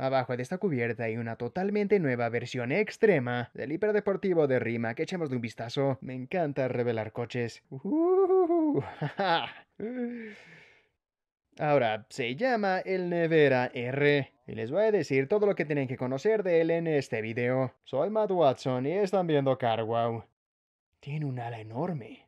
Abajo de esta cubierta hay una totalmente nueva versión extrema del hiperdeportivo de Rima, que de un vistazo. Me encanta revelar coches. Uh-huh. Ahora, se llama el Nevera R. Y les voy a decir todo lo que tienen que conocer de él en este video. Soy Matt Watson y están viendo Carwow. Tiene un ala enorme.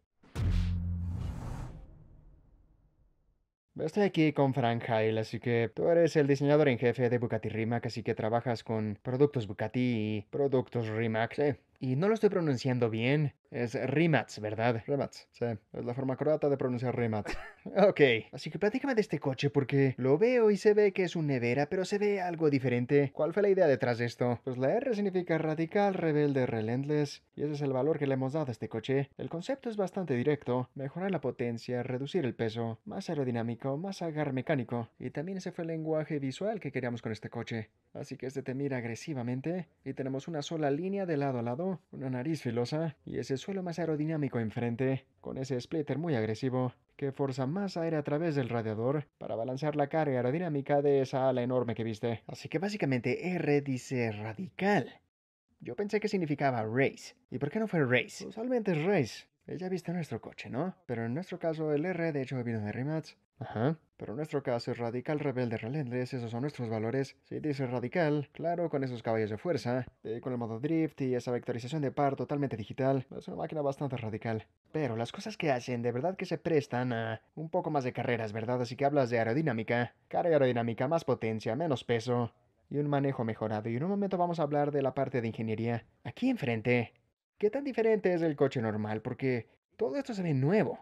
Estoy aquí con Frank Heil, así que tú eres el diseñador en jefe de Bucati Rimac, así que trabajas con productos Bucati y productos Rimac. ¿eh? Y no lo estoy pronunciando bien. Es Rimats, ¿verdad? Rimats, sí. Es la forma croata de pronunciar Rimats ok. Así que platícame de este coche porque lo veo y se ve que es un nevera, pero se ve algo diferente. ¿Cuál fue la idea detrás de esto? Pues la R significa radical, rebelde, relentless. Y ese es el valor que le hemos dado a este coche. El concepto es bastante directo. Mejorar la potencia, reducir el peso, más aerodinámico, más agar mecánico. Y también ese fue el lenguaje visual que queríamos con este coche. Así que este te mira agresivamente y tenemos una sola línea de lado a lado una nariz filosa y ese suelo más aerodinámico enfrente, con ese splitter muy agresivo que forza más aire a través del radiador para balancear la carga aerodinámica de esa ala enorme que viste. Así que básicamente R dice radical. Yo pensé que significaba race. ¿Y por qué no fue race? Usualmente es race. Ella viste nuestro coche, ¿no? Pero en nuestro caso el R de hecho vino de rematch Ajá. Pero en nuestro caso es radical, rebelde, relentless, esos son nuestros valores. Si dice radical, claro, con esos caballos de fuerza, eh, con el modo drift y esa vectorización de par totalmente digital, es una máquina bastante radical. Pero las cosas que hacen de verdad que se prestan a un poco más de carreras, ¿verdad? Así que hablas de aerodinámica, carga aerodinámica, más potencia, menos peso y un manejo mejorado. Y en un momento vamos a hablar de la parte de ingeniería. Aquí enfrente, ¿qué tan diferente es el coche normal? Porque todo esto se ve nuevo.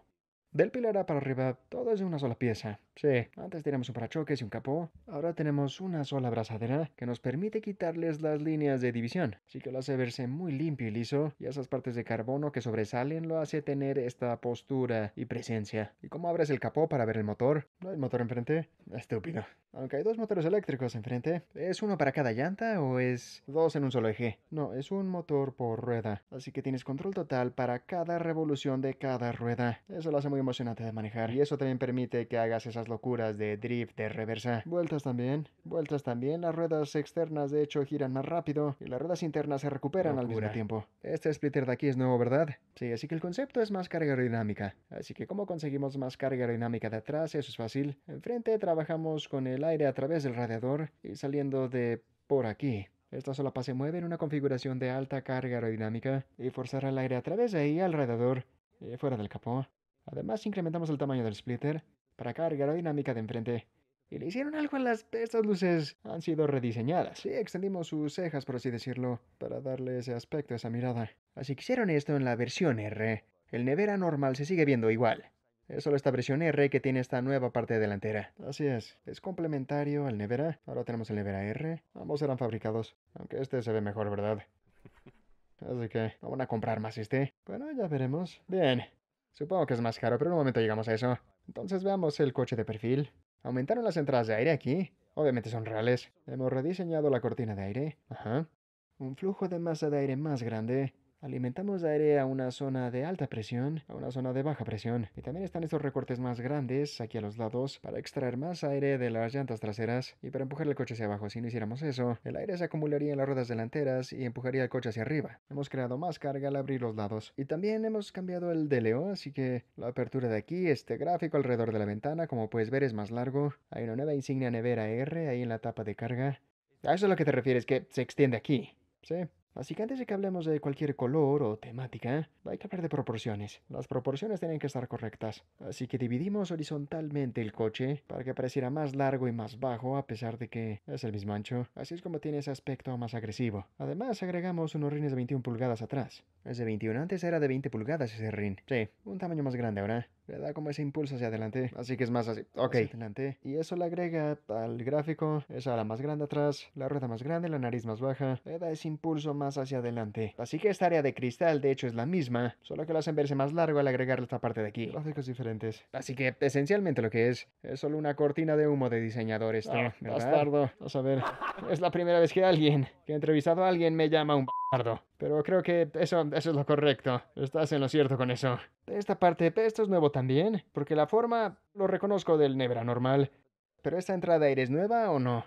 Del pilar A para arriba, todo es de una sola pieza. Sí, antes teníamos un parachoques y un capó, ahora tenemos una sola abrazadera que nos permite quitarles las líneas de división, así que lo hace verse muy limpio y liso, y esas partes de carbono que sobresalen lo hace tener esta postura y presencia. ¿Y cómo abres el capó para ver el motor? ¿No hay motor enfrente? Estúpido. Aunque hay dos motores eléctricos enfrente, ¿es uno para cada llanta o es dos en un solo eje? No, es un motor por rueda, así que tienes control total para cada revolución de cada rueda. Eso lo hace muy emocionante de manejar y eso también permite que hagas esas locuras de drift, de reversa. Vueltas también, vueltas también, las ruedas externas de hecho giran más rápido y las ruedas internas se recuperan al mismo tiempo. Este splitter de aquí es nuevo, ¿verdad? Sí, así que el concepto es más carga aerodinámica. Así que ¿cómo conseguimos más carga aerodinámica de atrás? Eso es fácil. Enfrente trabajamos con el aire a través del radiador y saliendo de por aquí. Esta solapa se mueve en una configuración de alta carga aerodinámica y forzará el aire a través de ahí alrededor radiador eh, fuera del capó. Además, incrementamos el tamaño del splitter para cargar la dinámica de enfrente. Y le hicieron algo a las... Estas luces han sido rediseñadas. Sí, extendimos sus cejas, por así decirlo, para darle ese aspecto a esa mirada. Así que hicieron esto en la versión R. El nevera normal se sigue viendo igual. Es solo esta versión R que tiene esta nueva parte delantera. Así es, es complementario al nevera. Ahora tenemos el nevera R. Ambos eran fabricados. Aunque este se ve mejor, ¿verdad? Así que, Vamos a comprar más este? Bueno, ya veremos. Bien, Supongo que es más caro, pero en un momento llegamos a eso. Entonces veamos el coche de perfil. Aumentaron las entradas de aire aquí. Obviamente son reales. Hemos rediseñado la cortina de aire. Ajá. Un flujo de masa de aire más grande alimentamos aire a una zona de alta presión, a una zona de baja presión. Y también están estos recortes más grandes aquí a los lados para extraer más aire de las llantas traseras y para empujar el coche hacia abajo. Si no hiciéramos eso, el aire se acumularía en las ruedas delanteras y empujaría el coche hacia arriba. Hemos creado más carga al abrir los lados. Y también hemos cambiado el DLO, así que la apertura de aquí, este gráfico alrededor de la ventana, como puedes ver es más largo. Hay una nueva insignia nevera R ahí en la tapa de carga. A eso es a lo que te refieres, que se extiende aquí. Sí, Así que antes de que hablemos de cualquier color o temática, hay que hablar de proporciones. Las proporciones tienen que estar correctas. Así que dividimos horizontalmente el coche para que pareciera más largo y más bajo a pesar de que es el mismo ancho. Así es como tiene ese aspecto más agresivo. Además agregamos unos rines de 21 pulgadas atrás. Es de 21 antes era de 20 pulgadas ese rin. Sí, un tamaño más grande ahora le da como ese impulso hacia adelante. Así que es más así. Ok. Y eso le agrega al gráfico. Esa la más grande atrás. La rueda más grande. La nariz más baja. Le da ese impulso más hacia adelante. Así que esta área de cristal, de hecho, es la misma. Solo que lo hacen verse más largo al agregarle esta parte de aquí. Gráficos diferentes. Así que esencialmente lo que es. Es solo una cortina de humo de diseñador esto. Ah, bastardo. Vamos a ver. Es la primera vez que alguien que ha entrevistado a alguien me llama un bardo. Pero creo que eso, eso es lo correcto. Estás en lo cierto con eso. esta parte, esto es nuevo también, porque la forma lo reconozco del Nebra normal. Pero esta entrada es nueva o no?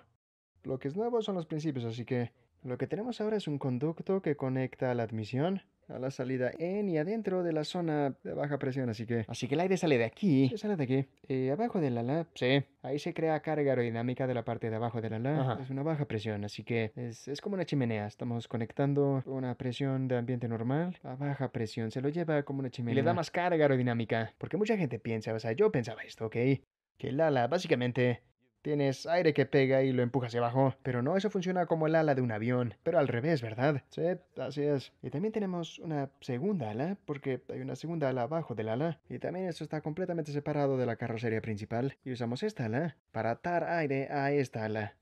Lo que es nuevo son los principios, así que lo que tenemos ahora es un conducto que conecta a la admisión a la salida en y adentro de la zona de baja presión, así que así que el aire sale de aquí, sale de aquí, eh, abajo del ala, sí, ahí se crea carga aerodinámica de la parte de abajo del ala, es una baja presión, así que es, es como una chimenea, estamos conectando una presión de ambiente normal a baja presión, se lo lleva como una chimenea. Y le da más carga aerodinámica, porque mucha gente piensa, o sea, yo pensaba esto, ¿ok? Que el ala básicamente Tienes aire que pega y lo empujas hacia abajo. Pero no, eso funciona como el ala de un avión. Pero al revés, ¿verdad? Sí, así es. Y también tenemos una segunda ala, porque hay una segunda ala abajo del ala. Y también eso está completamente separado de la carrocería principal. Y usamos esta ala para atar aire a esta ala.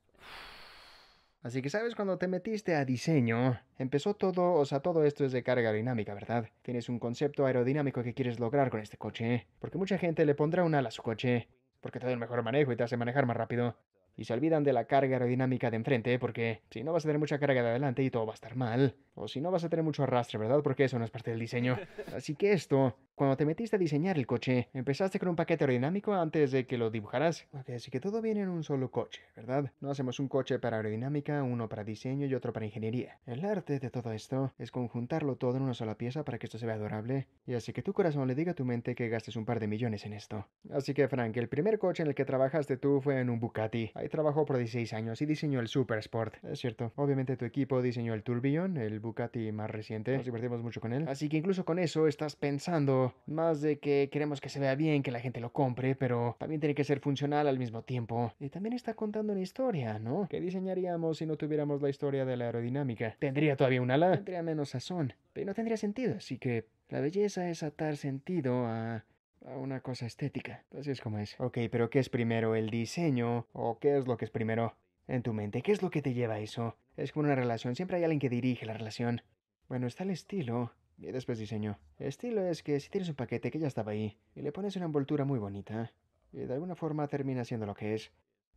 Así que sabes, cuando te metiste a diseño, empezó todo, o sea, todo esto es de carga aerodinámica, ¿verdad? Tienes un concepto aerodinámico que quieres lograr con este coche, porque mucha gente le pondrá un ala a su coche, porque te da el mejor manejo y te hace manejar más rápido. Y se olvidan de la carga aerodinámica de enfrente, porque si no vas a tener mucha carga de adelante y todo va a estar mal. O si no vas a tener mucho arrastre, ¿verdad? Porque eso no es parte del diseño. Así que esto cuando te metiste a diseñar el coche, empezaste con un paquete aerodinámico antes de que lo dibujaras. Ok, así que todo viene en un solo coche, ¿verdad? No hacemos un coche para aerodinámica, uno para diseño y otro para ingeniería. El arte de todo esto es conjuntarlo todo en una sola pieza para que esto se vea adorable y así que tu corazón le diga a tu mente que gastes un par de millones en esto. Así que Frank, el primer coche en el que trabajaste tú fue en un Bucati. Ahí trabajó por 16 años y diseñó el Super Sport. Es cierto, obviamente tu equipo diseñó el Tourbillon, el Bucati más reciente. Nos divertimos mucho con él. Así que incluso con eso estás pensando más de que queremos que se vea bien, que la gente lo compre, pero también tiene que ser funcional al mismo tiempo. Y también está contando una historia, ¿no? ¿Qué diseñaríamos si no tuviéramos la historia de la aerodinámica? Tendría todavía un ala, tendría menos sazón, pero no tendría sentido, así que la belleza es atar sentido a a una cosa estética. Así es como es. Ok, pero ¿qué es primero el diseño o qué es lo que es primero en tu mente? ¿Qué es lo que te lleva a eso? Es como una relación, siempre hay alguien que dirige la relación. Bueno, está el estilo, y después diseño. Estilo es que si tienes un paquete que ya estaba ahí y le pones una envoltura muy bonita, y eh, de alguna forma termina siendo lo que es,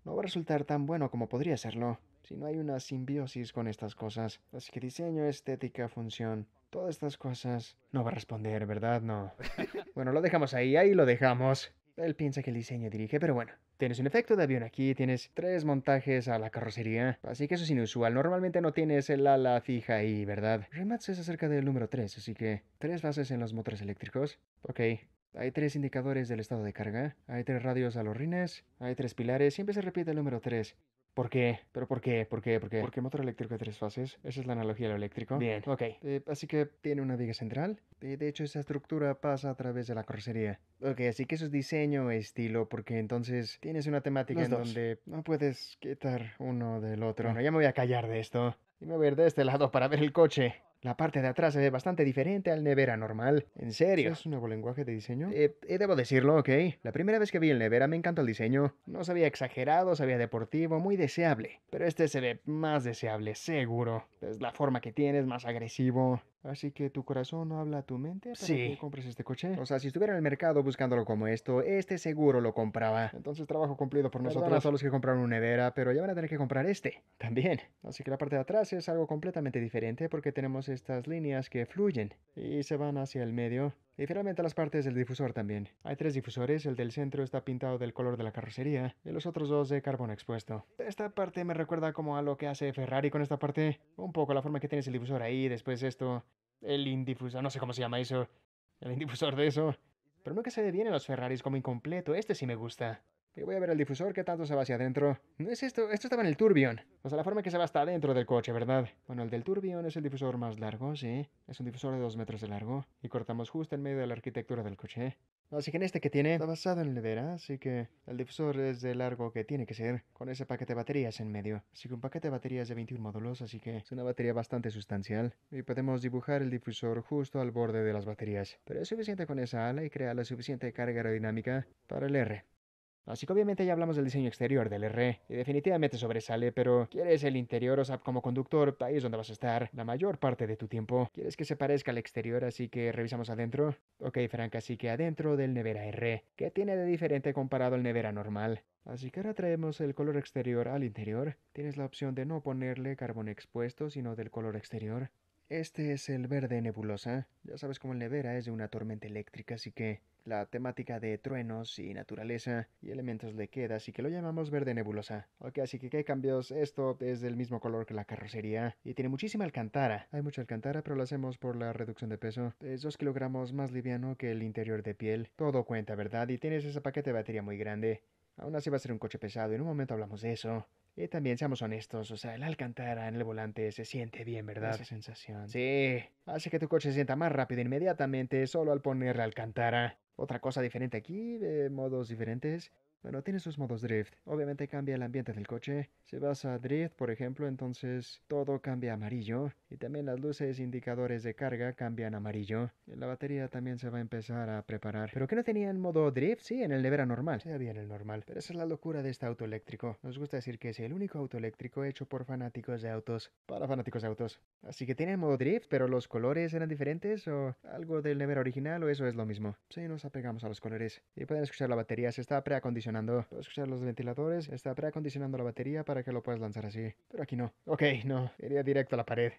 no va a resultar tan bueno como podría serlo si no hay una simbiosis con estas cosas. Así que diseño, estética, función, todas estas cosas no va a responder, ¿verdad? No. bueno, lo dejamos ahí, ahí lo dejamos. Él piensa que el diseño dirige, pero bueno, Tienes un efecto de avión aquí, tienes tres montajes a la carrocería, así que eso es inusual. Normalmente no tienes el ala fija ahí, ¿verdad? Rematch es acerca del número 3, así que tres bases en los motores eléctricos. Ok, hay tres indicadores del estado de carga, hay tres radios a los rines, hay tres pilares, siempre se repite el número 3. ¿Por qué? ¿Pero por qué? ¿Por qué? ¿Por qué? ¿Por qué motor eléctrico de tres fases? Esa es la analogía del lo eléctrico. Bien. Ok. Eh, así que tiene una viga central. Eh, de hecho, esa estructura pasa a través de la carrocería. Ok, así que eso es diseño e estilo, porque entonces tienes una temática en donde no puedes quitar uno del otro. Bueno, ah. ya me voy a callar de esto. Y me voy a ir de este lado para ver el coche. La parte de atrás es bastante diferente al Nevera normal. ¿En serio? ¿Es un nuevo lenguaje de diseño? Eh, debo decirlo, ok. La primera vez que vi el Nevera me encantó el diseño. No sabía exagerado, sabía deportivo, muy deseable. Pero este se ve más deseable, seguro. Es la forma que tiene, es más agresivo. Así que tu corazón no habla a tu mente para sí. que compres este coche. O sea, si estuviera en el mercado buscándolo como esto, este seguro lo compraba. Entonces, trabajo cumplido por nosotros. nosotros. solo los que compraron una nevera, pero ya van a tener que comprar este también. Así que la parte de atrás es algo completamente diferente porque tenemos estas líneas que fluyen y se van hacia el medio. Y finalmente las partes del difusor también. Hay tres difusores, el del centro está pintado del color de la carrocería y los otros dos de carbón expuesto. Esta parte me recuerda como a lo que hace Ferrari con esta parte. Un poco la forma que tienes el difusor ahí, después esto el indifusor, no sé cómo se llama eso, el indifusor de eso. Pero que se ve bien los Ferraris como incompleto, este sí me gusta. voy a ver el difusor, ¿qué tanto se va hacia adentro? ¿No es esto? Esto estaba en el Turbion. O sea, la forma que se va hasta adentro del coche, ¿verdad? Bueno, el del Turbion es el difusor más largo, sí. Es un difusor de dos metros de largo. Y cortamos justo en medio de la arquitectura del coche. Así que en este que tiene está basado en nevera, así que el difusor es de largo que tiene que ser, con ese paquete de baterías en medio. Así que un paquete de baterías de 21 módulos, así que es una batería bastante sustancial. Y podemos dibujar el difusor justo al borde de las baterías. Pero es suficiente con esa ala y crea la suficiente carga aerodinámica para el R. Así que obviamente ya hablamos del diseño exterior del R, y definitivamente sobresale, pero ¿quieres el interior? O sea, como conductor, ahí es donde vas a estar la mayor parte de tu tiempo. ¿Quieres que se parezca al exterior? Así que revisamos adentro. Ok, Frank, así que adentro del Nevera R. ¿qué tiene de diferente comparado al Nevera normal? Así que ahora traemos el color exterior al interior. Tienes la opción de no ponerle carbón expuesto, sino del color exterior. Este es el verde nebulosa. Ya sabes cómo el nevera es de una tormenta eléctrica, así que la temática de truenos y naturaleza y elementos le queda, así que lo llamamos verde nebulosa. Ok, así que qué cambios. Esto es del mismo color que la carrocería y tiene muchísima alcantara. Hay mucha alcantara, pero lo hacemos por la reducción de peso. Es 2 kilogramos más liviano que el interior de piel. Todo cuenta, ¿verdad? Y tienes ese paquete de batería muy grande. Aún así va a ser un coche pesado, en un momento hablamos de eso. Y también seamos honestos, o sea, el alcantara en el volante se siente bien, ¿verdad? Esa sensación. Sí, hace que tu coche se sienta más rápido inmediatamente solo al ponerle alcantara otra cosa diferente aquí, de modos diferentes. Bueno, tiene sus modos drift. Obviamente cambia el ambiente del coche. Si vas a drift, por ejemplo, entonces todo cambia amarillo. Y también las luces e indicadores de carga cambian a amarillo. La batería también se va a empezar a preparar. ¿Pero qué no tenía en modo drift? Sí, en el nevera normal. Sí, había en el normal. Pero esa es la locura de este auto eléctrico. Nos gusta decir que es el único auto eléctrico hecho por fanáticos de autos. Para fanáticos de autos. Así que tiene modo drift, pero los colores eran diferentes o algo del nevera original o eso es lo mismo. Sí, nos apegamos a los colores. Y pueden escuchar la batería. Se está preacondicionando. Puedo escuchar los ventiladores. Está preacondicionando la batería para que lo puedas lanzar así. Pero aquí no. Ok, no. Iría directo a la pared.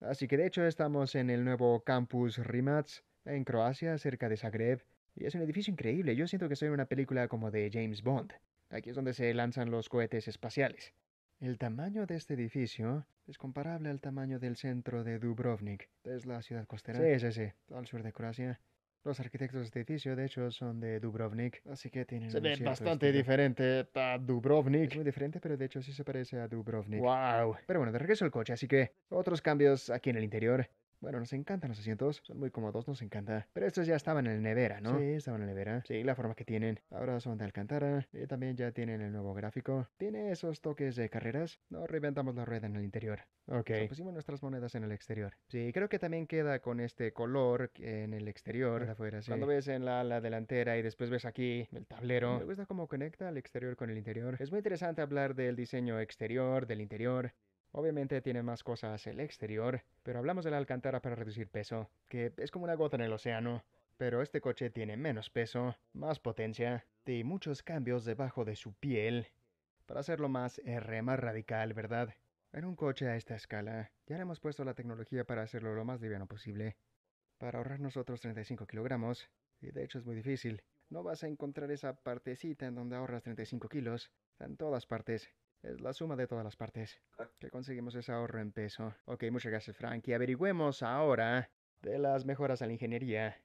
Así que de hecho estamos en el nuevo campus Rimats, en Croacia, cerca de Zagreb. Y es un edificio increíble. Yo siento que soy en una película como de James Bond. Aquí es donde se lanzan los cohetes espaciales. El tamaño de este edificio es comparable al tamaño del centro de Dubrovnik. Es la ciudad costera. Sí, sí, sí. Al sur de Croacia. Los arquitectos de este edificio, de hecho, son de Dubrovnik, así que tienen. Se ve bastante diferente a Dubrovnik. muy diferente, pero de hecho sí se parece a Dubrovnik. ¡Wow! Pero bueno, de regreso al coche, así que otros cambios aquí en el interior. Bueno, nos encantan los asientos, son muy cómodos, nos encanta. Pero estos ya estaban en el nevera, ¿no? Sí, estaban en el nevera. Sí, la forma que tienen. Ahora son de Alcantara. Y eh, también ya tienen el nuevo gráfico. Tiene esos toques de carreras. No reventamos la rueda en el interior. Ok. pusimos nuestras monedas en el exterior. Sí, creo que también queda con este color en el exterior. Cuando ves en la, la delantera y después ves aquí el tablero. Me gusta cómo conecta el exterior con el interior. Es muy interesante hablar del diseño exterior, del interior. Obviamente tiene más cosas el exterior, pero hablamos de la alcantara para reducir peso, que es como una gota en el océano. Pero este coche tiene menos peso, más potencia, y muchos cambios debajo de su piel. Para hacerlo más R, más radical, ¿verdad? En un coche a esta escala, ya le hemos puesto la tecnología para hacerlo lo más liviano posible. Para ahorrarnos nosotros 35 kilogramos, y de hecho es muy difícil, no vas a encontrar esa partecita en donde ahorras 35 kilos, en todas partes. Es la suma de todas las partes. Ah. Que conseguimos ese ahorro en peso. Ok, muchas gracias, Frank. Y averigüemos ahora de las mejoras a la ingeniería.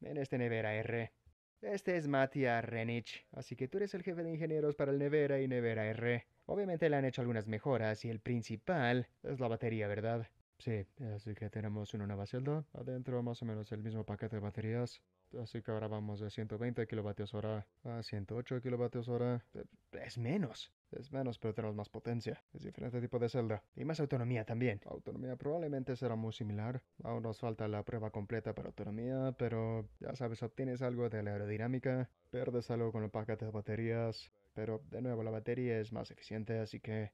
En este Nevera R. Este es Mattia Renich, así que tú eres el jefe de ingenieros para el Nevera y Nevera R. Obviamente le han hecho algunas mejoras y el principal es la batería, ¿verdad? Sí, así que tenemos una nueva celda, adentro más o menos el mismo paquete de baterías, así que ahora vamos de 120 kilovatios hora a 108 kilovatios hora. Eh, es menos. Es menos, pero tenemos más potencia. Es diferente tipo de celda. Y más autonomía también. Autonomía probablemente será muy similar. Aún nos falta la prueba completa para autonomía, pero ya sabes, obtienes algo de la aerodinámica, pierdes algo con el paquete de baterías, pero de nuevo la batería es más eficiente, así que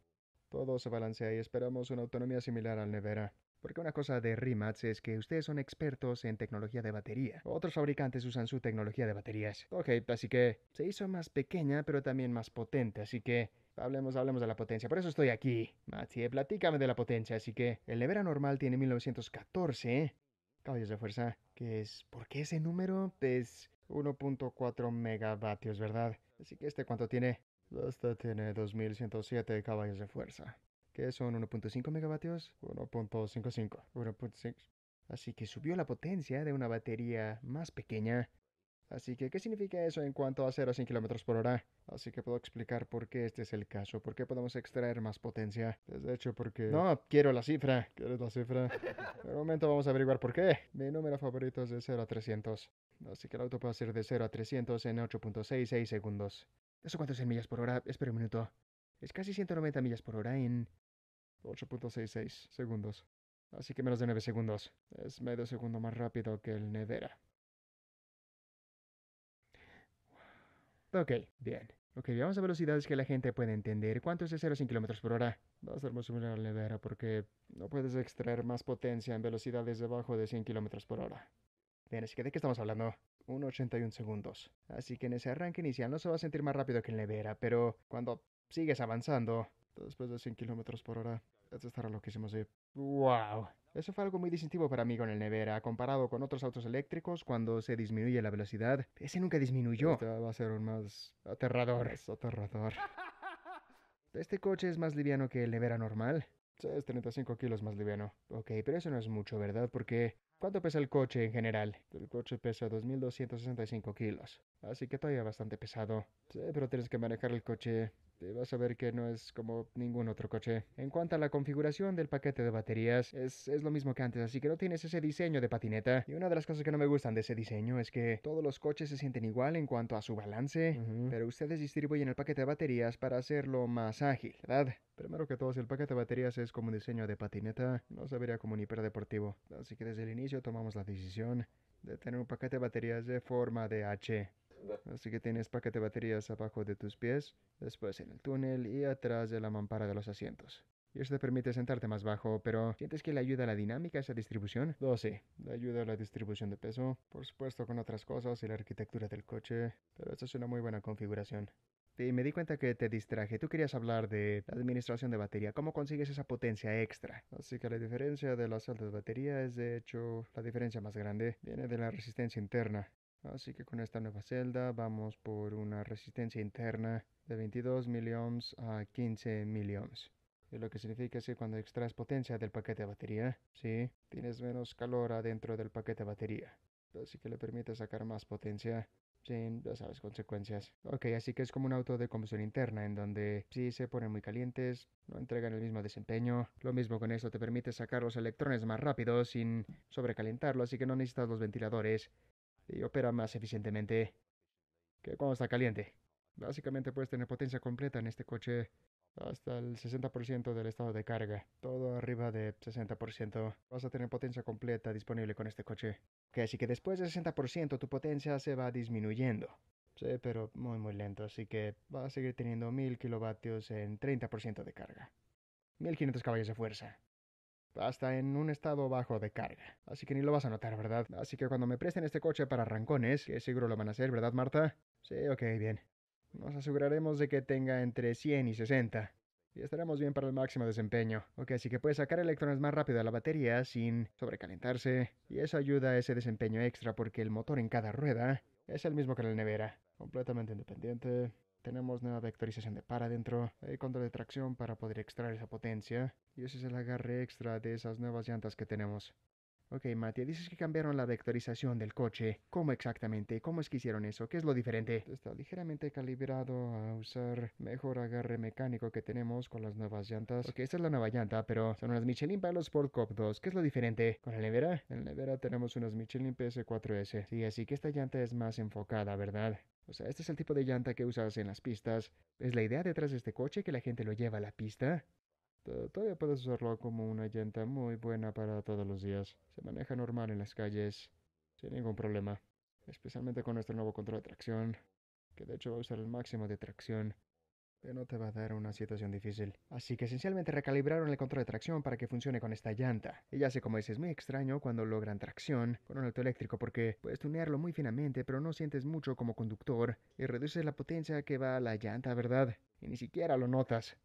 todo se balancea y esperamos una autonomía similar al Nevera. Porque una cosa de Rimac es que ustedes son expertos en tecnología de batería. Otros fabricantes usan su tecnología de baterías. Ok, así que se hizo más pequeña pero también más potente, así que hablemos, hablemos de la potencia. Por eso estoy aquí, Mati, eh. Platícame de la potencia. Así que el nevera normal tiene 1914 eh. caballos de fuerza, que es... porque ese número? Es 1.4 megavatios, ¿verdad? Así que este cuánto tiene? Este tiene 2107 caballos de fuerza. Que son 1.5 megavatios, 1.55, 1.6. Así que subió la potencia de una batería más pequeña Así que, ¿qué significa eso en cuanto a 0 a 100 km por hora? Así que puedo explicar por qué este es el caso, por qué podemos extraer más potencia. Pues, de hecho porque... No, quiero la cifra. ¿Quieres la cifra? De momento vamos a averiguar por qué. Mi número favorito es de 0 a 300. Así que el auto puede ser de 0 a 300 en 8.66 segundos. ¿Eso cuánto es en millas por hora? Espera un minuto. Es casi 190 millas por hora en... 8.66 segundos. Así que menos de 9 segundos. Es medio segundo más rápido que el Nevera. Ok, bien. Ok, vamos a velocidades que la gente puede entender. ¿Cuánto es de 0 a 100 km por hora? Vamos a similar al nevera porque no puedes extraer más potencia en velocidades debajo de 100 km por hora. Bien, así que ¿de qué estamos hablando? 1.81 segundos. Así que en ese arranque inicial no se va a sentir más rápido que en nevera, pero cuando sigues avanzando, después de 100 km por hora, esto estará loquísimo, sí. ¡Wow! Eso fue algo muy distintivo para mí con el Nevera, comparado con otros autos eléctricos cuando se disminuye la velocidad. Ese nunca disminuyó. Este va a ser un más aterrador. aterrador. Este coche es más liviano que el Nevera normal. Sí, es 35 kilos más liviano. Ok, pero eso no es mucho, ¿verdad? Porque... ¿Cuánto pesa el coche en general? El coche pesa 2.265 kilos. Así que todavía bastante pesado. Sí, pero tienes que manejar el coche. Te eh, vas a ver que no es como ningún otro coche. En cuanto a la configuración del paquete de baterías, es, lo mismo que antes, así que no tienes ese diseño de patineta. Y una de las cosas que no me gustan de ese diseño es que todos los coches se sienten igual en cuanto a su balance, pero ustedes distribuyen el paquete de baterías para hacerlo más ágil, ¿verdad? Primero que todo, si el paquete de baterías es como un diseño de patineta, no se vería como un hiperdeportivo. Así que desde el inicio tomamos la decisión de tener un paquete de baterías de forma de H. Así que tienes paquete de baterías abajo de tus pies, después en el túnel y atrás de la mampara de los asientos. Y esto te permite sentarte más bajo, pero ¿sientes que le ayuda a la dinámica esa distribución? 12. Le ayuda a la distribución de peso, por supuesto con otras cosas y la arquitectura del coche, pero esta es una muy buena configuración. Sí, me di cuenta que te distraje. Tú querías hablar de la administración de batería. ¿Cómo consigues esa potencia extra? Así que la diferencia de las altas baterías es, de hecho, la diferencia más grande. Viene de la resistencia interna. Así que con esta nueva celda vamos por una resistencia interna de 22 miliohms a 15 miliohms. Y lo que significa es que cuando extraes potencia del paquete de batería, sí, tienes menos calor adentro del paquete de batería. Así que le permite sacar más potencia sin, ya sabes, consecuencias. Ok, así que es como un auto de combustión interna en donde sí se ponen muy calientes, no entregan el mismo desempeño. Lo mismo con esto te permite sacar los electrones más rápido sin sobrecalentarlo, así que no necesitas los ventiladores y opera más eficientemente que cuando está caliente. Básicamente puedes tener potencia completa en este coche hasta el 60% del estado de carga. Todo arriba de 60%. Vas a tener potencia completa disponible con este coche. Que así que después del 60% tu potencia se va disminuyendo. Sí, pero muy muy lento, así que vas a seguir teniendo 1000 kilovatios en 30% de carga. 1500 caballos de fuerza hasta en un estado bajo de carga. Así que ni lo vas a notar, ¿verdad? Así que cuando me presten este coche para rancones, que seguro lo van a hacer, ¿verdad, Marta? Sí, ok, bien. Nos aseguraremos de que tenga entre 100 y 60. Y estaremos bien para el máximo desempeño. Ok, así que puedes sacar electrones más rápido a la batería sin sobrecalentarse. Y eso ayuda a ese desempeño extra porque el motor en cada rueda es el mismo que en la nevera. Completamente independiente. Tenemos nueva vectorización de para adentro, hay eh, control de tracción para poder extraer esa potencia, y ese es el agarre extra de esas nuevas llantas que tenemos. Ok, Mati, dices que cambiaron la vectorización del coche. ¿Cómo exactamente? ¿Cómo es que hicieron eso? ¿Qué es lo diferente? Este, está ligeramente calibrado a usar mejor agarre mecánico que tenemos con las nuevas llantas. Ok, esta es la nueva llanta, pero son unas Michelin para los Sport Cop 2. ¿Qué es lo diferente? ¿Con la nevera? En la nevera tenemos unas Michelin PS4S. Sí, así que esta llanta es más enfocada, ¿verdad? O sea, este es el tipo de llanta que usas en las pistas. ¿Es la idea detrás de este coche que la gente lo lleva a la pista? Todavía puedes usarlo como una llanta muy buena para todos los días. Se maneja normal en las calles, sin ningún problema. Especialmente con nuestro nuevo control de tracción, que de hecho va a usar el máximo de tracción. Pero no te va a dar una situación difícil. Así que esencialmente recalibraron el control de tracción para que funcione con esta llanta. Y ya sé como es, es muy extraño cuando logran tracción con un auto eléctrico porque puedes tunearlo muy finamente pero no sientes mucho como conductor y reduces la potencia que va a la llanta, ¿verdad? Y ni siquiera lo notas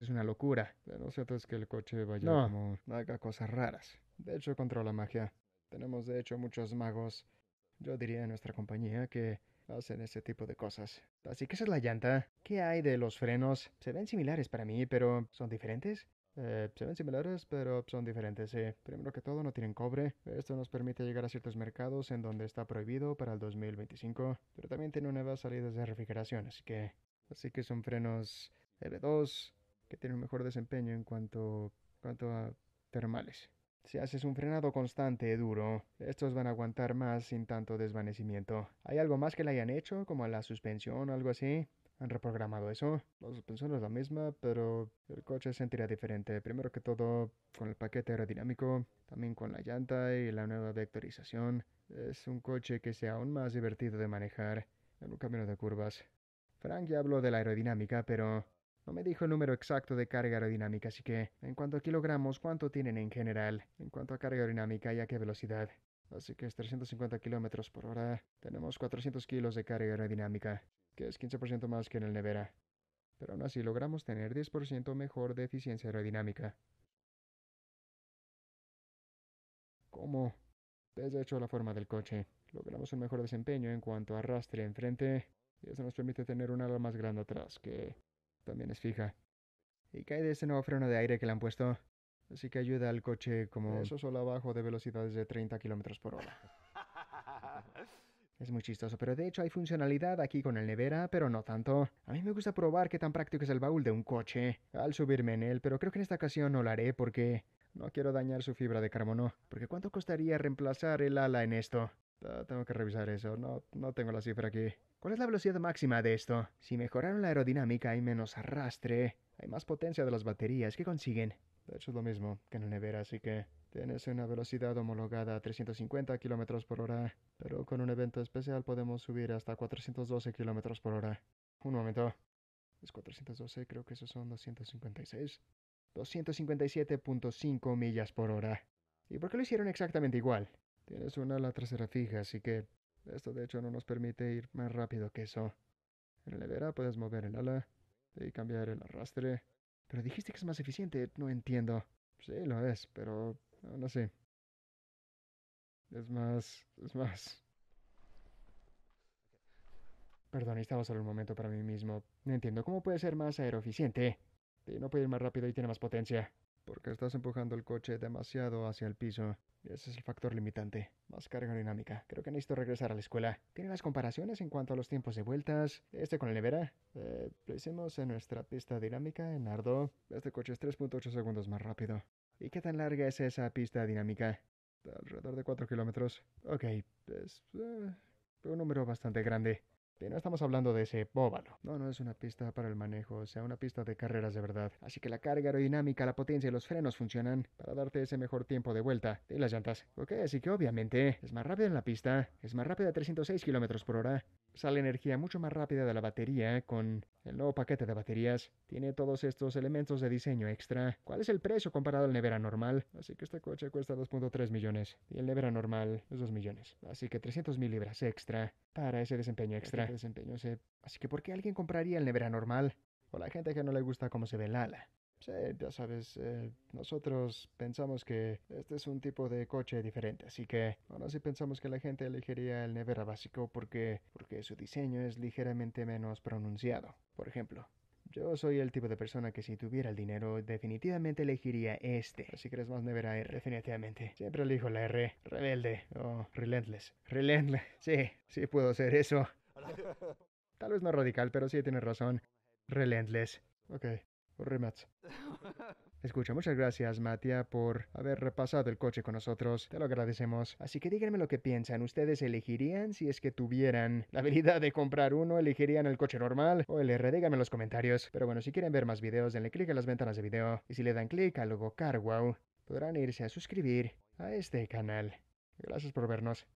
es una locura. Lo cierto es que el coche vaya como haga cosas raras. De hecho, controla magia. Tenemos de hecho muchos magos, yo diría en nuestra compañía, que hacen ese tipo de cosas. Así que esa es la llanta. ¿Qué hay de los frenos? Se ven similares para mí, pero ¿son diferentes? Eh, se ven similares, pero son diferentes. sí. Primero que todo, no tienen cobre. Esto nos permite llegar a ciertos mercados en donde está prohibido para el 2025. Pero también tiene nuevas salidas de refrigeración, así que... Así que son frenos L2, que tiene un mejor desempeño en cuanto, cuanto a termales. Si haces un frenado constante, y duro, estos van a aguantar más sin tanto desvanecimiento. ¿Hay algo más que le hayan hecho, como la suspensión o algo así? ¿Han reprogramado eso? La suspensión es la misma, pero el coche sentirá diferente. Primero que todo, con el paquete aerodinámico, también con la llanta y la nueva vectorización. Es un coche que sea aún más divertido de manejar en un camino de curvas. Frank ya habló de la aerodinámica, pero no me dijo el número exacto de carga aerodinámica, así que, en cuanto a kilogramos, ¿cuánto tienen en general? En cuanto a carga aerodinámica y a qué velocidad. Así que es 350 kilómetros por hora. Tenemos 400 kilos de carga aerodinámica, que es 15% más que en el Nevera. Pero aún así logramos tener 10% mejor de eficiencia aerodinámica. ¿Cómo? Desde hecho la forma del coche. Logramos un mejor desempeño en cuanto a arrastre enfrente y eso nos permite tener un ala más grande atrás, que también es fija. Y cae de ese nuevo freno de aire que le han puesto. Así que ayuda al coche como... Eso solo abajo de velocidades de 30 km por hora. es muy chistoso, pero de hecho hay funcionalidad aquí con el nevera, pero no tanto. A mí me gusta probar qué tan práctico es el baúl de un coche al subirme en él, pero creo que en esta ocasión no lo haré porque no quiero dañar su fibra de carbono. Porque ¿cuánto costaría reemplazar el ala en esto? Ah, tengo que revisar eso, no, no tengo la cifra aquí. ¿Cuál es la velocidad máxima de esto? Si mejoraron la aerodinámica hay menos arrastre, hay más potencia de las baterías, ¿qué consiguen? De hecho es lo mismo que en una nevera, así que tienes una velocidad homologada a 350 km por hora, pero con un evento especial podemos subir hasta 412 km por hora. Un momento. Es 412, creo que esos son 256. 257.5 millas por hora. ¿Y por qué lo hicieron exactamente igual? Tienes una ala trasera fija, así que esto de hecho no nos permite ir más rápido que eso. En la nevera puedes mover el ala y cambiar el arrastre. Pero dijiste que es más eficiente, no entiendo. Sí, lo es, pero no sé. Es más. es más. Perdón, estaba solo un momento para mí mismo. No entiendo, ¿cómo puede ser más aeroeficiente? no puede ir más rápido y tiene más potencia porque estás empujando el coche demasiado hacia el piso. Ese es el factor limitante. Más carga dinámica. Creo que necesito regresar a la escuela. ¿Tiene las comparaciones en cuanto a los tiempos de vueltas? Este con el nevera. Eh, lo en nuestra pista dinámica en Ardo. Este coche es 3.8 segundos más rápido. ¿Y qué tan larga es esa pista dinámica? Alrededor de 4 kilómetros. Ok, es eh, un número bastante grande. Y no estamos hablando de ese bóvalo No, no es una pista para el manejo, o sea, una pista de carreras de verdad. Así que la carga aerodinámica, la potencia y los frenos funcionan para darte ese mejor tiempo de vuelta. Y las llantas. Ok, así que obviamente es más rápida en la pista, es más rápida a 306 km por hora. Sale energía mucho más rápida de la batería con el nuevo paquete de baterías. Tiene todos estos elementos de diseño extra. ¿Cuál es el precio comparado al Nevera normal? Así que este coche cuesta 2.3 millones y el Nevera normal es 2 millones. Así que 300 mil libras extra para ese desempeño extra desempeño. Así que, ¿por qué alguien compraría el nevera normal? O la gente que no le gusta cómo se ve el ala. Sí, ya sabes, eh, nosotros pensamos que este es un tipo de coche diferente, así que Bueno, si pensamos que la gente elegiría el nevera básico porque, porque su diseño es ligeramente menos pronunciado. Por ejemplo, yo soy el tipo de persona que si tuviera el dinero definitivamente elegiría este. Si quieres más nevera R, definitivamente. Siempre elijo la R. Rebelde o relentless. Relentless. Sí, sí puedo hacer eso. Tal vez no radical, pero sí tiene razón. Relentless. Ok, Rematch. Escucha, muchas gracias, Matia, por haber repasado el coche con nosotros. Te lo agradecemos. Así que díganme lo que piensan. ¿Ustedes elegirían, si es que tuvieran la habilidad de comprar uno, elegirían el coche normal o el R? Díganme en los comentarios. Pero bueno, si quieren ver más videos, denle clic a las ventanas de video. Y si le dan clic al logo CarWow, podrán irse a suscribir a este canal. Gracias por vernos.